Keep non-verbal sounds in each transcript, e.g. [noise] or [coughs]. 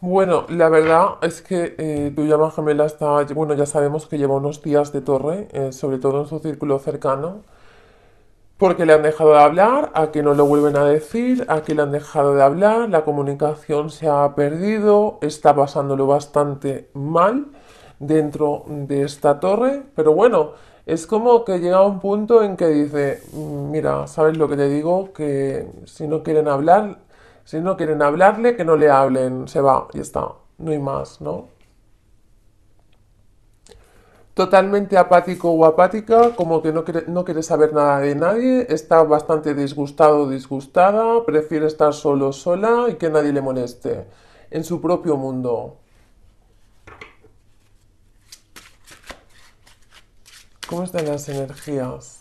Bueno, la verdad es que eh, tu llama gemela está, bueno, ya sabemos que lleva unos días de torre, eh, sobre todo en su círculo cercano, porque le han dejado de hablar, a que no lo vuelven a decir, a que le han dejado de hablar, la comunicación se ha perdido, está pasándolo bastante mal dentro de esta torre, pero bueno, es como que llega un punto en que dice, mm, mira, ¿sabes lo que te digo? Que si no quieren hablar, si no quieren hablarle, que no le hablen, se va, y está, no hay más, ¿no? Totalmente apático o apática, como que no quiere, no quiere saber nada de nadie, está bastante disgustado o disgustada, prefiere estar solo sola y que nadie le moleste, en su propio mundo. ¿Cómo están las energías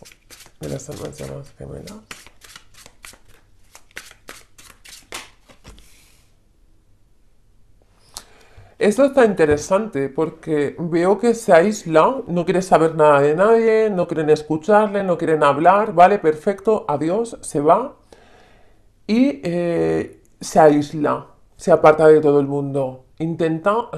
de las hermanas gemelas? Esto está interesante porque veo que se aísla, no quiere saber nada de nadie, no quieren escucharle, no quieren hablar, vale, perfecto, adiós, se va y eh, se aísla, se aparta de todo el mundo. Intenta,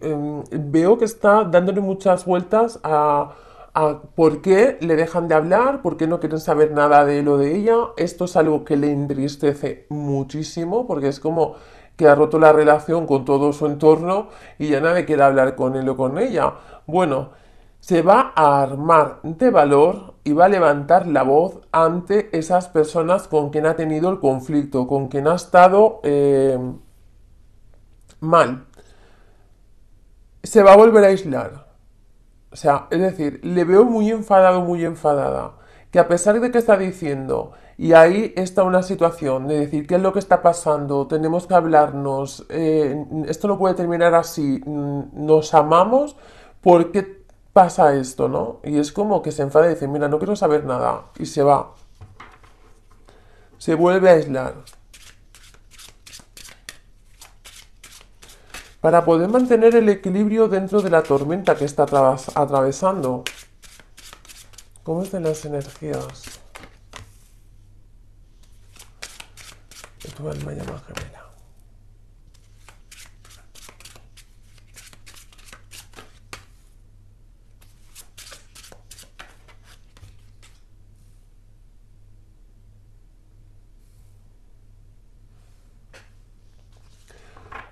em, veo que está dándole muchas vueltas a, a por qué le dejan de hablar, por qué no quieren saber nada de lo de ella. Esto es algo que le entristece muchísimo porque es como que ha roto la relación con todo su entorno y ya nadie quiere hablar con él o con ella. Bueno, se va a armar de valor y va a levantar la voz ante esas personas con quien ha tenido el conflicto, con quien ha estado eh, mal. Se va a volver a aislar. O sea, es decir, le veo muy enfadado, muy enfadada, que a pesar de que está diciendo y ahí está una situación de decir, ¿qué es lo que está pasando? Tenemos que hablarnos, eh, esto no puede terminar así, mm, nos amamos, ¿por qué pasa esto? ¿no? Y es como que se enfada y dice, mira, no quiero saber nada, y se va. Se vuelve a aislar. Para poder mantener el equilibrio dentro de la tormenta que está atravesando. ¿Cómo están las energías?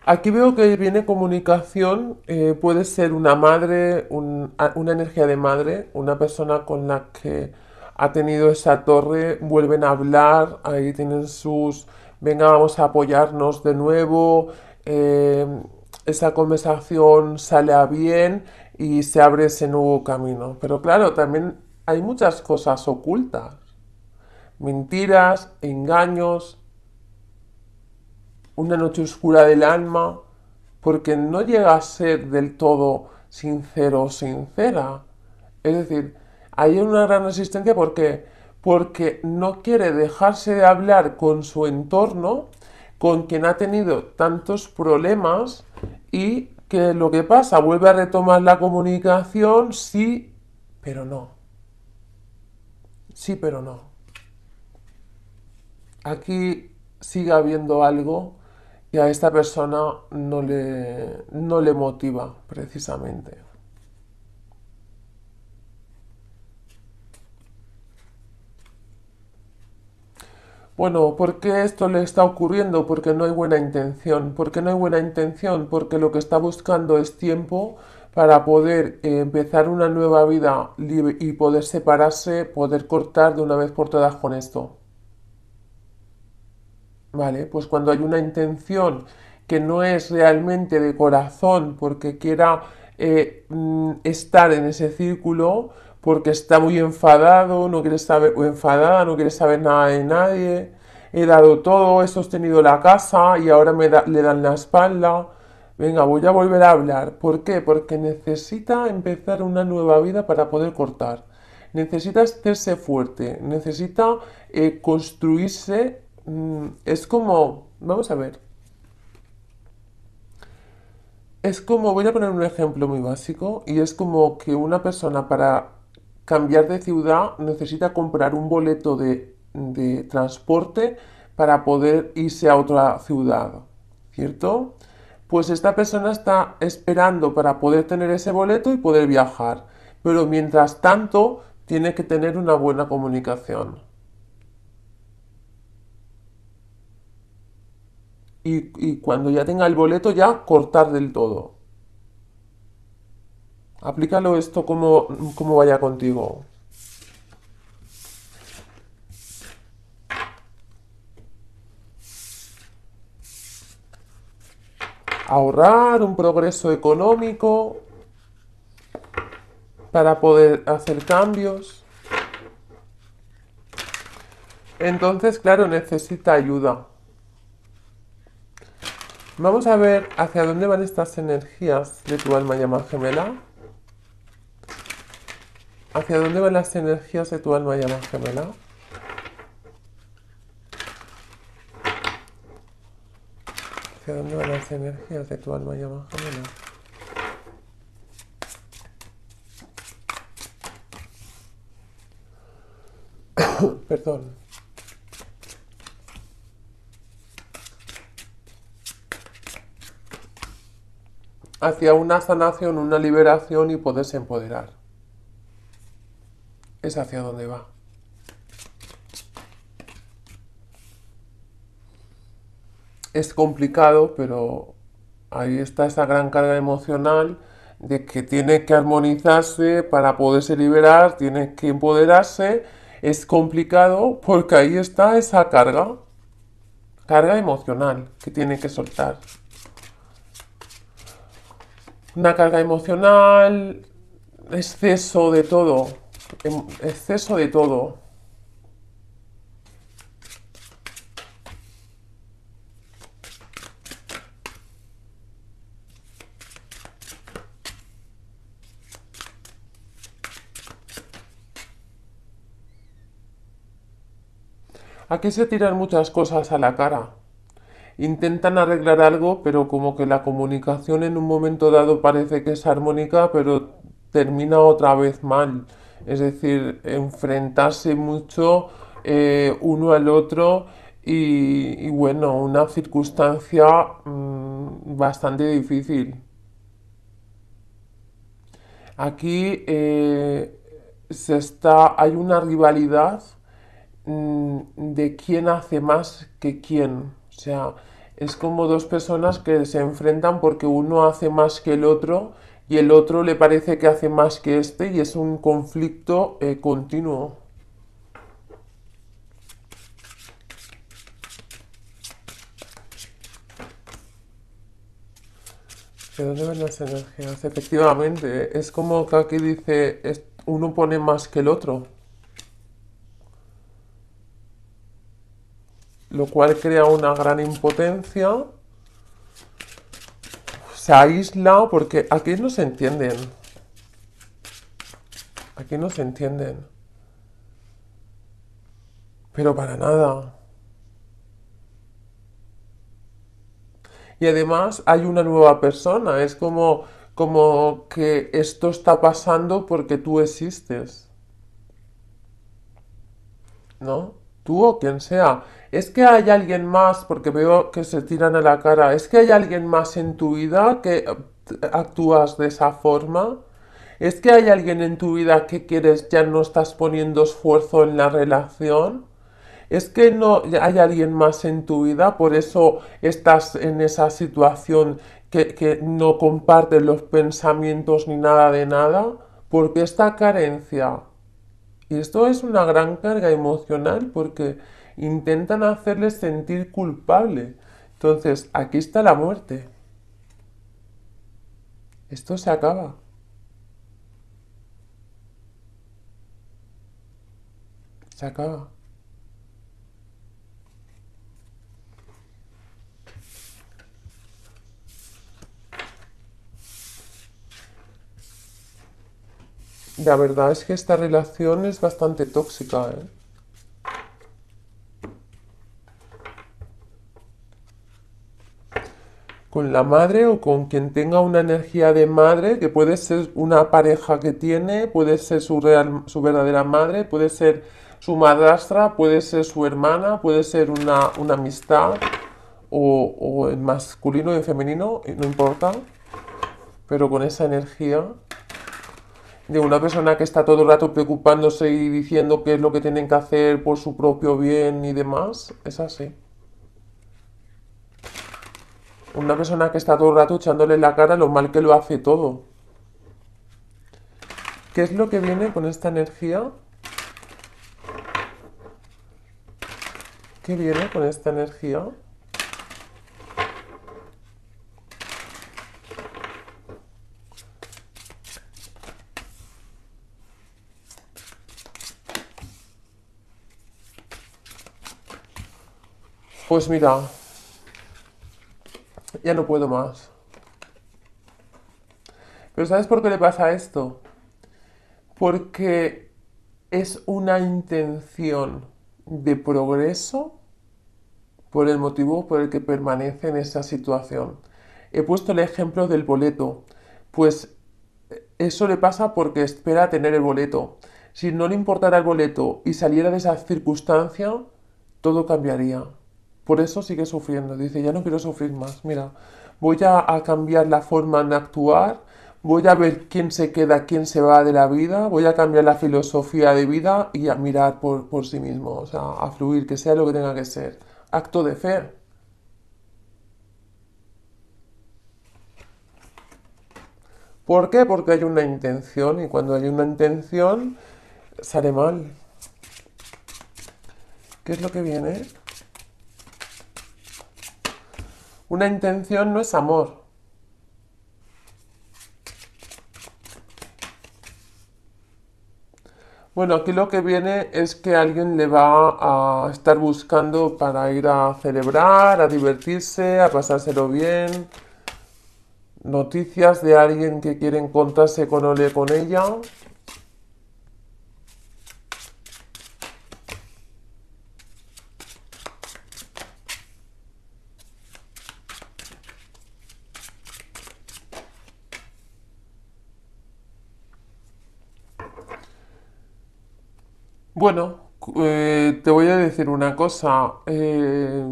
Aquí veo que viene comunicación, eh, puede ser una madre, una energía de madre, una persona con la que ha tenido esa torre, vuelven a hablar, ahí tienen sus venga, vamos a apoyarnos de nuevo, eh, esa conversación sale a bien y se abre ese nuevo camino. Pero claro, también hay muchas cosas ocultas, mentiras, engaños, una noche oscura del alma, porque no llega a ser del todo sincero o sincera. Es decir, hay una gran resistencia porque porque no quiere dejarse de hablar con su entorno, con quien ha tenido tantos problemas y que lo que pasa, vuelve a retomar la comunicación, sí, pero no. Sí, pero no. Aquí sigue habiendo algo y a esta persona no le, no le motiva precisamente. bueno, ¿por qué esto le está ocurriendo? Porque no hay buena intención. ¿Por qué no hay buena intención? Porque lo que está buscando es tiempo para poder eh, empezar una nueva vida libre y poder separarse, poder cortar de una vez por todas con esto. Vale, pues cuando hay una intención que no es realmente de corazón porque quiera eh, mm, estar en ese círculo, porque está muy enfadado, no quiere saber, o enfadada, no quiere saber nada de nadie. He dado todo, he sostenido la casa y ahora me le dan la espalda. Venga, voy a volver a hablar. ¿Por qué? Porque necesita empezar una nueva vida para poder cortar. Necesita hacerse fuerte, necesita eh, construirse. Mm, es como, vamos a ver. Es como, voy a poner un ejemplo muy básico, y es como que una persona para cambiar de ciudad necesita comprar un boleto de, transporte para poder irse a otra ciudad, ¿cierto? Pues esta persona está esperando para poder tener ese boleto y poder viajar, pero mientras tanto tiene que tener una buena comunicación. y cuando ya tenga el boleto ya cortar del todo. Aplícalo esto como, como vaya contigo. Ahorrar, un progreso económico para poder hacer cambios. Entonces, claro, necesita ayuda. Vamos a ver hacia dónde van estas energías de tu alma llamada gemela. ¿Hacia dónde van las energías de tu alma y gemela? ¿Hacia dónde van las energías de tu alma y gemela? [coughs] Perdón. Hacia una sanación, una liberación y poderse empoderar es hacia dónde va. Es complicado, pero ahí está esa gran carga emocional de que tiene que armonizarse para poderse liberar, tiene que empoderarse. Es complicado porque ahí está esa carga, carga emocional que tiene que soltar. Una carga emocional, exceso de todo, Em, exceso de todo. Aquí se tiran muchas cosas a la cara. Intentan arreglar algo, pero como que la comunicación en un momento dado parece que es armónica, pero termina otra vez mal es decir, enfrentarse mucho eh, uno al otro y, bueno, una circunstancia mm, bastante difícil. Aquí eh, hay una rivalidad mm, de quién hace más que quién. O sea, es como dos personas que se enfrentan porque uno hace más que el otro y el otro le parece que hace más que este y es un conflicto eh, continuo. ¿De dónde van las energías? Efectivamente, es como que aquí dice, uno pone más que el otro. Lo cual crea una gran impotencia se ha aislado porque aquí no se entienden. Aquí no se entienden. Pero para nada. Y además hay una nueva persona. Es como, como que esto está pasando porque tú existes. ¿No? Tú o quien sea es que hay alguien más, porque veo que se tiran a la cara, es que hay alguien más en tu vida que eh, actúas de esa forma. ¿Es que hay alguien en tu vida que quieres, ya no estás poniendo esfuerzo en la relación? ¿Es que no hay alguien más en tu vida, por eso estás en esa situación que, no comparte los pensamientos ni nada de nada? Porque esta carencia. Y esto es una gran carga emocional porque intentan hacerles sentir culpable. Entonces, aquí está la muerte. Esto se acaba. Se acaba. La verdad es que esta relación es bastante tóxica, ¿eh? con la madre o con quien tenga una energía de madre, que puede ser una pareja que tiene, puede ser su, su verdadera madre, puede ser su madrastra, puede ser su hermana, puede ser una, amistad, o, o en masculino y en femenino, eh, no importa, pero con esa energía de una persona que está todo el rato preocupándose y diciendo qué es lo que tienen que hacer por su propio bien y demás, es así. Una persona que está todo el rato echándole la cara lo mal que lo hace todo. ¿Qué es lo que viene con esta energía? ¿Qué viene con esta energía? Pues mira, ya no puedo más. Pero ¿sabes por qué le pasa esto? Porque es una intención de progreso por el motivo por el que permanece en esa situación. He puesto el ejemplo del boleto. Pues eh, eso le pasa porque espera tener el boleto. Si no le importara el boleto y saliera de esa circunstancia, todo cambiaría. Por eso sigue sufriendo. Dice, ya no quiero sufrir más. Mira, voy a, cambiar la forma de actuar, voy a ver quién se queda, quién se va de la vida, voy a cambiar la filosofía de vida y a mirar por, por sí mismo, o sea, a fluir, que sea lo que tenga que ser. Acto de fe. ¿Por qué? Porque hay una intención y cuando hay una intención sale mal. ¿Qué es lo que viene? Una intención no es amor. Bueno, aquí lo que viene es que alguien le va a estar buscando para ir a celebrar, a divertirse, a pasárselo bien. Noticias de alguien que quiere encontrarse con Ole con ella. Bueno, eh, te voy a decir una cosa. Eh,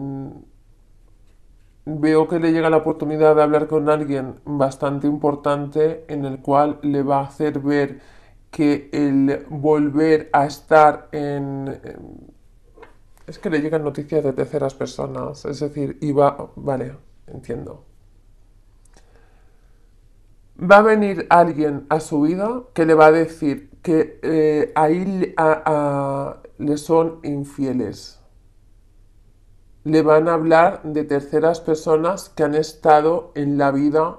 veo que le llega la oportunidad de hablar con alguien bastante importante en el cual le va a hacer ver que el volver a estar en... Eh, es que le llegan noticias de terceras personas, es decir, iba... Vale, entiendo va a venir alguien a su vida que le va a decir que eh, ahí a, le son infieles. Le van a hablar de terceras personas que han estado en la vida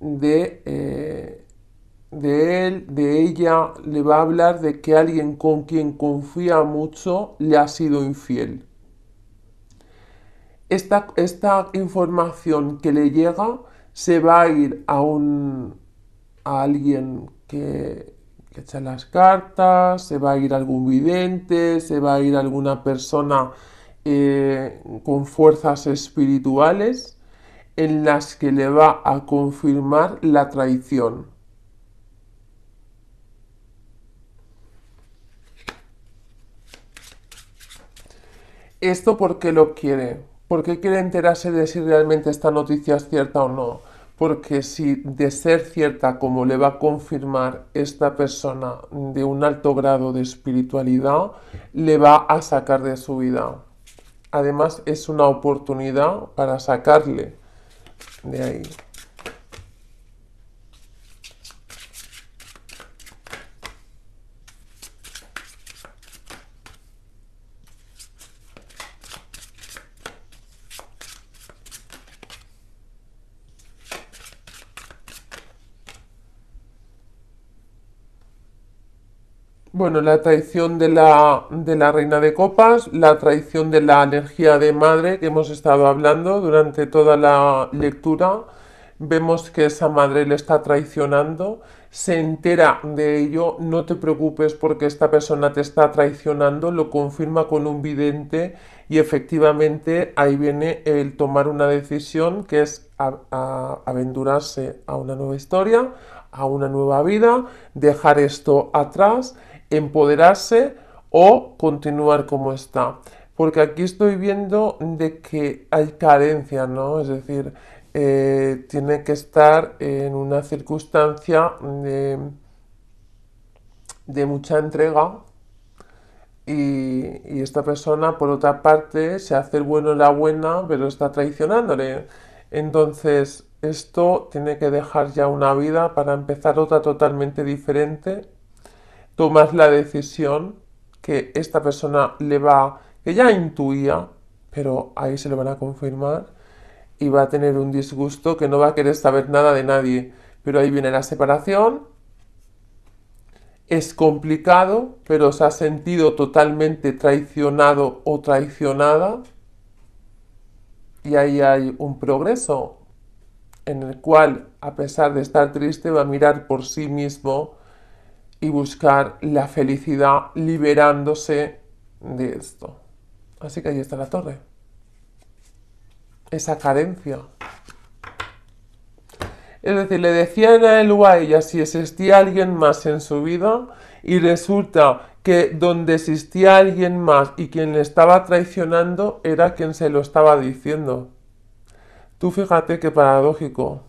eh, de, él, de ella. Le va a hablar de que alguien con quien confía mucho le ha sido infiel. esta información que le llega se va a ir a alguien que, echa las cartas, se va a ir a algún vidente, se va a ir a alguna persona eh, con fuerzas espirituales en las que le va a confirmar la traición. ¿Esto por qué lo quiere? ¿Por qué quiere enterarse de si realmente esta noticia es cierta o no? porque si de ser cierta, como le va a confirmar esta persona de un alto grado de espiritualidad, le va a sacar de su vida. Además, es una oportunidad para sacarle de ahí. Bueno, la traición de la, de la reina de copas, la traición de la energía de madre que hemos estado hablando durante toda la lectura. Vemos que esa madre le está traicionando, se entera de ello, no te preocupes porque esta persona te está traicionando, lo confirma con un vidente y efectivamente ahí viene el tomar una decisión que es aventurarse a una nueva historia, a una nueva vida, dejar esto atrás empoderarse o continuar como está. Porque aquí estoy viendo de que hay carencia, ¿no? Es decir, eh, tiene que estar en una circunstancia de, mucha entrega, y, esta persona, por otra parte, se hace el bueno la buena, pero está traicionándole. Entonces, esto tiene que dejar ya una vida para empezar otra totalmente diferente tomas la decisión que esta persona le va, que ya intuía, pero ahí se lo van a confirmar y va a tener un disgusto que no va a querer saber nada de nadie. Pero ahí viene la separación. Es complicado, pero se ha sentido totalmente traicionado o traicionada. Y ahí hay un progreso en el cual, a pesar de estar triste, va a mirar por sí mismo y buscar la felicidad liberándose de esto. Así que ahí está la torre. Esa carencia. Es decir, le decían a a ella si existía alguien más en su vida y resulta que donde existía alguien más y quien le estaba traicionando era quien se lo estaba diciendo. Tú fíjate qué paradójico.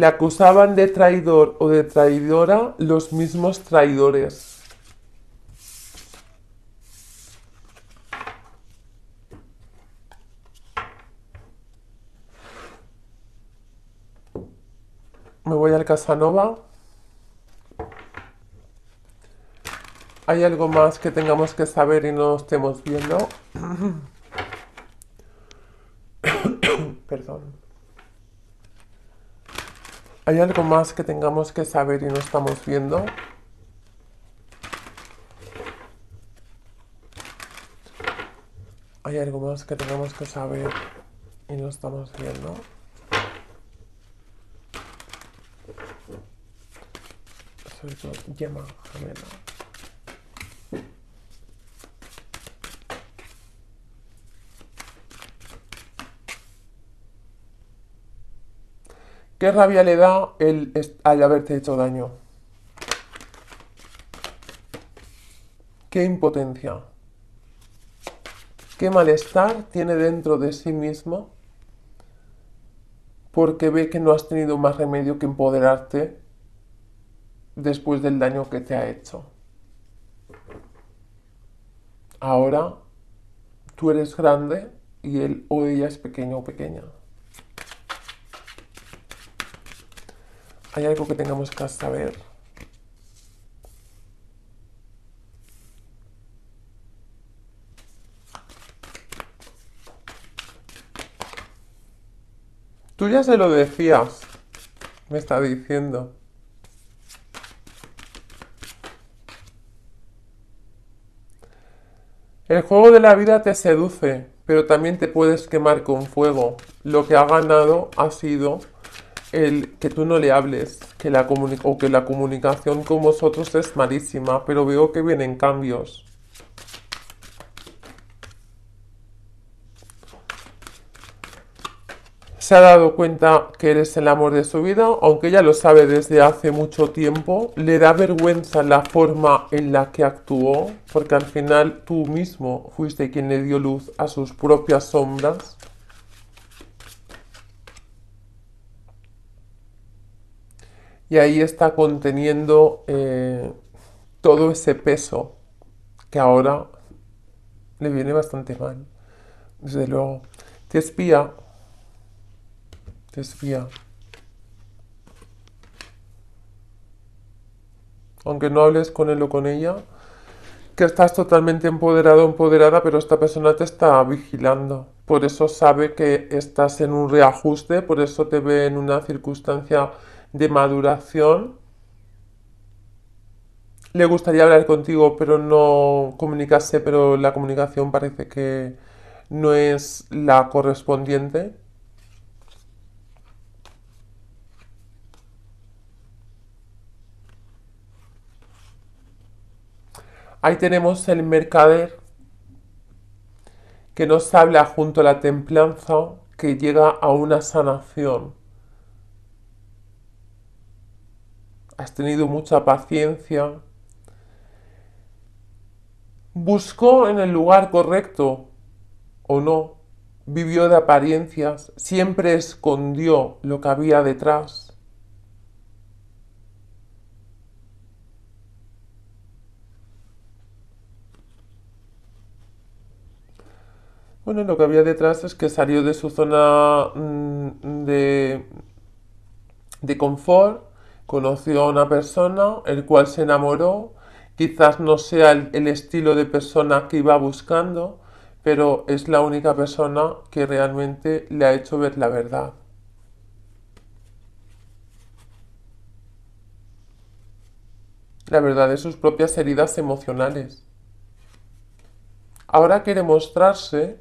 Le acusaban de traidor o de traidora los mismos traidores. me voy al Casanova. ¿Hay algo más que tengamos que saber y no estemos viendo? [coughs] Perdón. ¿Hay algo más que tengamos que saber y no estamos viendo? ¿Hay algo más que tengamos que saber y no estamos viendo? Soy ¿Qué rabia le da el al haberte hecho daño? ¿Qué impotencia? ¿Qué malestar tiene dentro de sí mismo? Porque ve que no has tenido más remedio que empoderarte después del daño que te ha hecho. Ahora tú eres grande y él o ella es pequeño o pequeña. ¿Hay algo que tengamos que saber? Tú ya se lo decías, me está diciendo. El juego de la vida te seduce, pero también te puedes quemar con fuego. Lo que ha ganado ha sido el que tú no le hables que la o que la comunicación con vosotros es malísima, pero veo que vienen cambios. Se ha dado cuenta que eres el amor de su vida, aunque ya lo sabe desde hace mucho tiempo. Le da vergüenza la forma en la que actuó, porque al final tú mismo fuiste quien le dio luz a sus propias sombras. y ahí está conteniendo eh, todo ese peso que ahora le viene bastante mal. Desde luego, te espía, te espía. Aunque no hables con él o con ella, que estás totalmente empoderado o empoderada, pero esta persona te está vigilando. Por eso sabe que estás en un reajuste, por eso te ve en una circunstancia de maduración. Le gustaría hablar contigo, pero no comunicarse, pero la comunicación parece que no es la correspondiente. Ahí tenemos el mercader que nos habla junto a la templanza que llega a una sanación. has tenido mucha paciencia. Buscó en el lugar correcto o no, vivió de apariencias, siempre escondió lo que había detrás. Bueno, lo que había detrás es que salió de su zona mm, de, de confort Conoció a una persona, el cual se enamoró, quizás no sea el, estilo de persona que iba buscando, pero es la única persona que realmente le ha hecho ver la verdad. La verdad de sus propias heridas emocionales. Ahora quiere mostrarse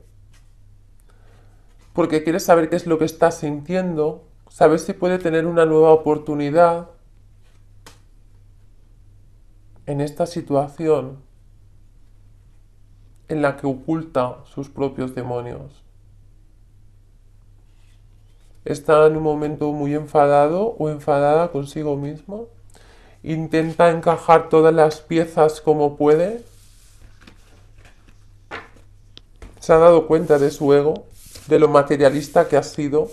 porque quiere saber qué es lo que está sintiendo, saber si puede tener una nueva oportunidad en esta situación en la que oculta sus propios demonios. Está en un momento muy enfadado o enfadada consigo mismo. Intenta encajar todas las piezas como puede. Se ha dado cuenta de su ego, de lo materialista que ha sido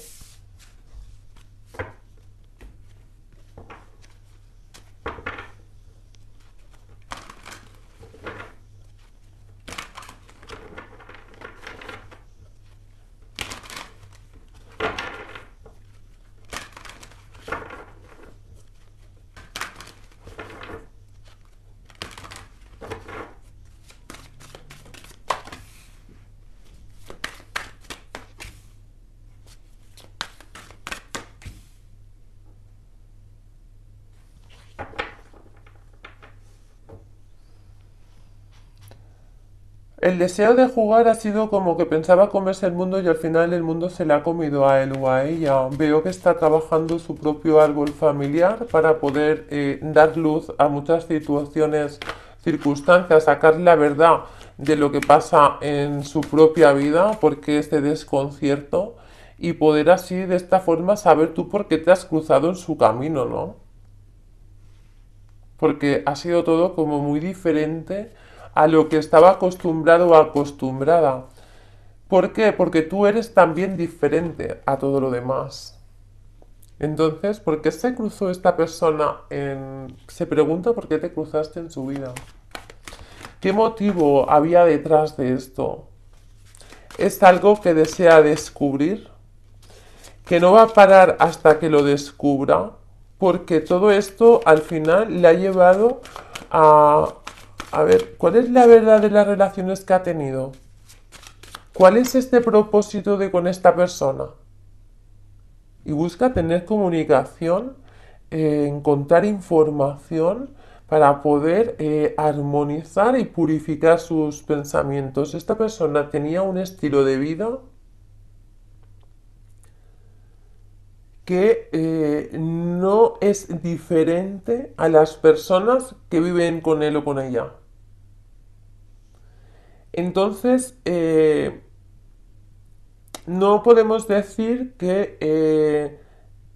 El deseo de jugar ha sido como que pensaba comerse el mundo y al final el mundo se le ha comido a él o a ella. Veo que está trabajando su propio árbol familiar para poder eh, dar luz a muchas situaciones, circunstancias, sacar la verdad de lo que pasa en su propia vida, porque este desconcierto y poder así de esta forma saber tú por qué te has cruzado en su camino, ¿no? Porque ha sido todo como muy diferente a lo que estaba acostumbrado o acostumbrada. ¿Por qué? Porque tú eres también diferente a todo lo demás. Entonces, ¿por qué se cruzó esta persona? En... Se pregunta por qué te cruzaste en su vida. ¿Qué motivo había detrás de esto? Es algo que desea descubrir, que no va a parar hasta que lo descubra, porque todo esto al final le ha llevado a a ver, ¿cuál es la verdad de las relaciones que ha tenido? ¿Cuál es este propósito de con esta persona? Y busca tener comunicación, eh, encontrar información para poder eh, armonizar y purificar sus pensamientos. ¿Esta persona tenía un estilo de vida? que eh, no es diferente a las personas que viven con él o con ella. Entonces, eh, no podemos decir que eh,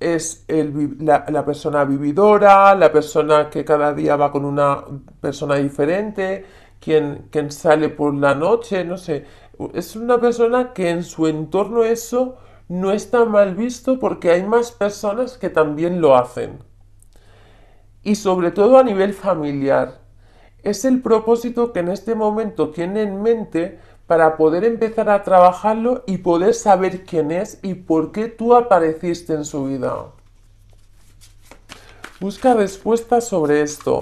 es la, persona vividora, la persona que cada día va con una persona diferente, quien, quien sale por la noche, no sé. Es una persona que en su entorno eso no está mal visto porque hay más personas que también lo hacen. Y sobre todo a nivel familiar es el propósito que en este momento tiene en mente para poder empezar a trabajarlo y poder saber quién es y por qué tú apareciste en su vida. Busca respuestas sobre esto.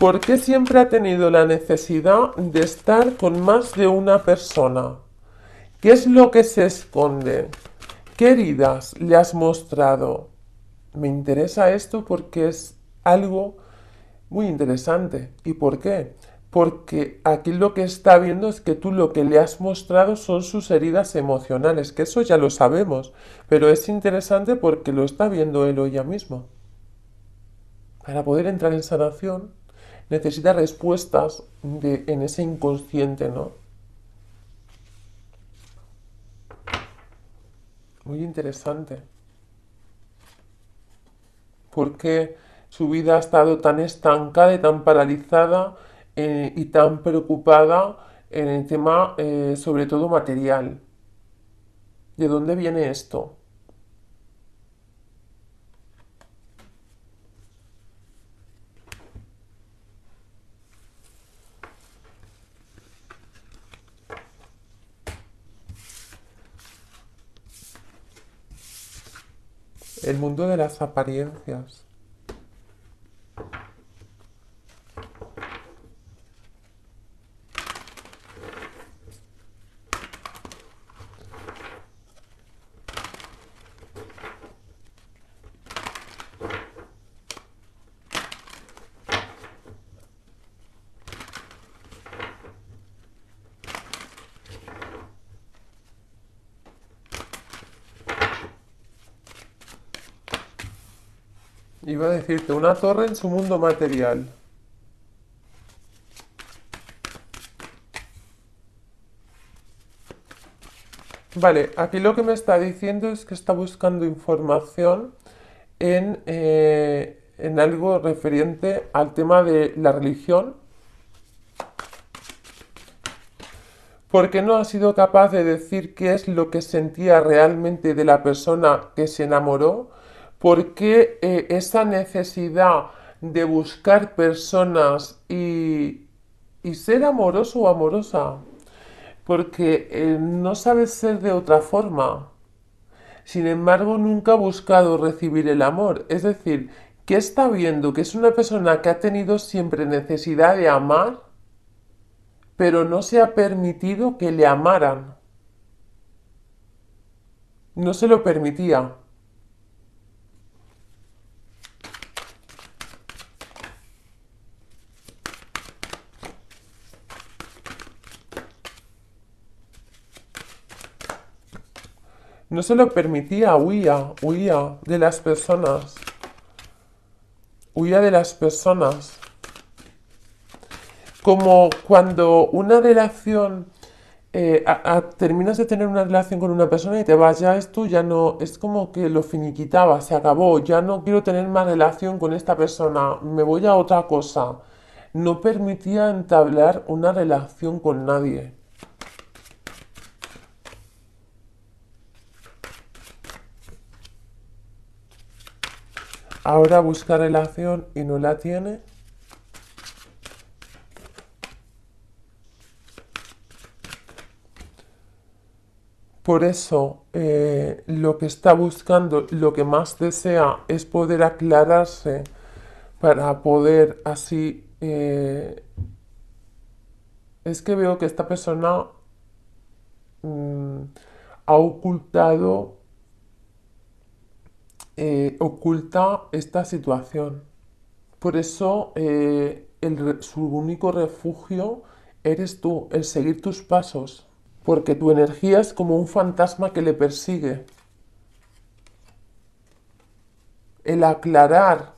¿Por qué siempre ha tenido la necesidad de estar con más de una persona? ¿Qué es lo que se esconde? ¿Qué heridas le has mostrado? Me interesa esto porque es algo muy interesante. ¿Y por qué? Porque aquí lo que está viendo es que tú lo que le has mostrado son sus heridas emocionales, que eso ya lo sabemos, pero es interesante porque lo está viendo él o ella mismo. Para poder entrar en sanación necesita respuestas en ese inconsciente, ¿no? muy interesante. Porque su vida ha estado tan estancada y tan paralizada eh, y tan preocupada en el tema eh, sobre todo material. ¿De dónde viene esto? El mundo de las apariencias. Iba a decirte, una torre en su mundo material. Vale, aquí lo que me está diciendo es que está buscando información eh, en, algo referente al tema de la religión. Porque no ha sido capaz de decir qué es lo que sentía realmente de la persona que se enamoró ¿Por qué eh, esa necesidad de buscar personas y, ser amoroso o amorosa? Porque eh, no sabe ser de otra forma. Sin embargo, nunca ha buscado recibir el amor. Es decir, ¿qué está viendo? Que es una persona que ha tenido siempre necesidad de amar, pero no se ha permitido que le amaran. No se lo permitía. No se lo permitía, huía, huía de las personas. Huía de las personas. Como cuando una relación eh, terminas de tener una relación con una persona y te vas, ya esto ya no, es como que lo finiquitaba, se acabó, ya no quiero tener más relación con esta persona, me voy a otra cosa. No permitía entablar una relación con nadie. Ahora busca relación y no la tiene. Por eso eh, lo que está buscando, lo que más desea es poder aclararse para poder así... Eh, es que veo que esta persona mm, ha ocultado eh, oculta esta situación. Por eso eh, su único refugio eres tú, el seguir tus pasos, porque tu energía es como un fantasma que le persigue. El aclarar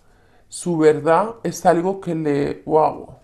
su verdad es algo que le, wow,